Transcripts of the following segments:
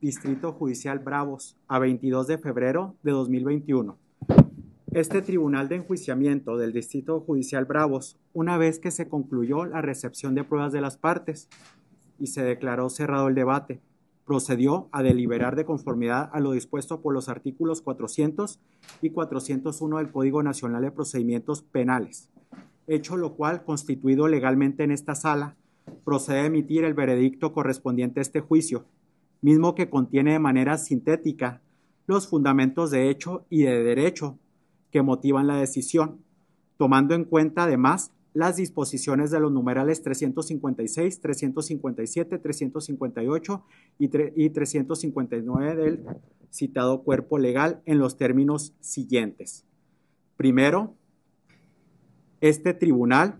Distrito Judicial Bravos, a 22 de febrero de 2021. Este tribunal de enjuiciamiento del Distrito Judicial Bravos, una vez que se concluyó la recepción de pruebas de las partes y se declaró cerrado el debate, procedió a deliberar de conformidad a lo dispuesto por los artículos 400 y 401 del Código Nacional de Procedimientos Penales, hecho lo cual, constituido legalmente en esta sala, procede a emitir el veredicto correspondiente a este juicio, mismo que contiene de manera sintética los fundamentos de hecho y de derecho que motivan la decisión, tomando en cuenta además las disposiciones de los numerales 356, 357, 358 y, 359 del citado cuerpo legal en los términos siguientes. Primero, este tribunal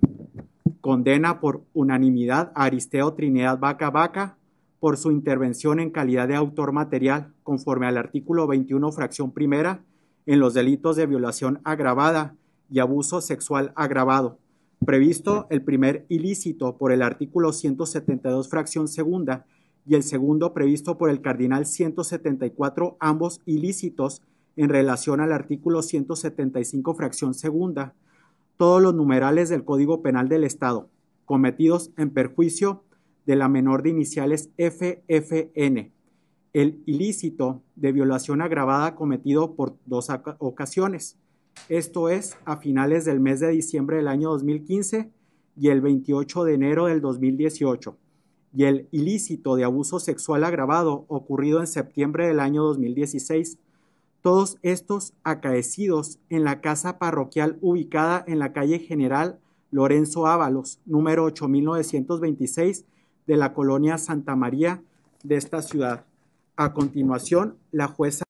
condena por unanimidad a Aristeo Trinidad Vaca Vaca por su intervención en calidad de autor material conforme al artículo 21, fracción primera, en los delitos de violación agravada y abuso sexual agravado, previsto el primer ilícito por el artículo 172, fracción segunda, y el segundo previsto por el cardinal 174, ambos ilícitos en relación al artículo 175, fracción segunda, todos los numerales del Código Penal del Estado, cometidos en perjuicio de la menor de iniciales FFN, el ilícito de violación agravada cometido por dos ocasiones, esto es a finales del mes de diciembre del año 2015 y el 28 de enero del 2018, y el ilícito de abuso sexual agravado ocurrido en septiembre del año 2016, todos estos acaecidos en la casa parroquial ubicada en la calle General Lorenzo Ábalos, número 8926 de la colonia Santa María de esta ciudad. A continuación, la jueza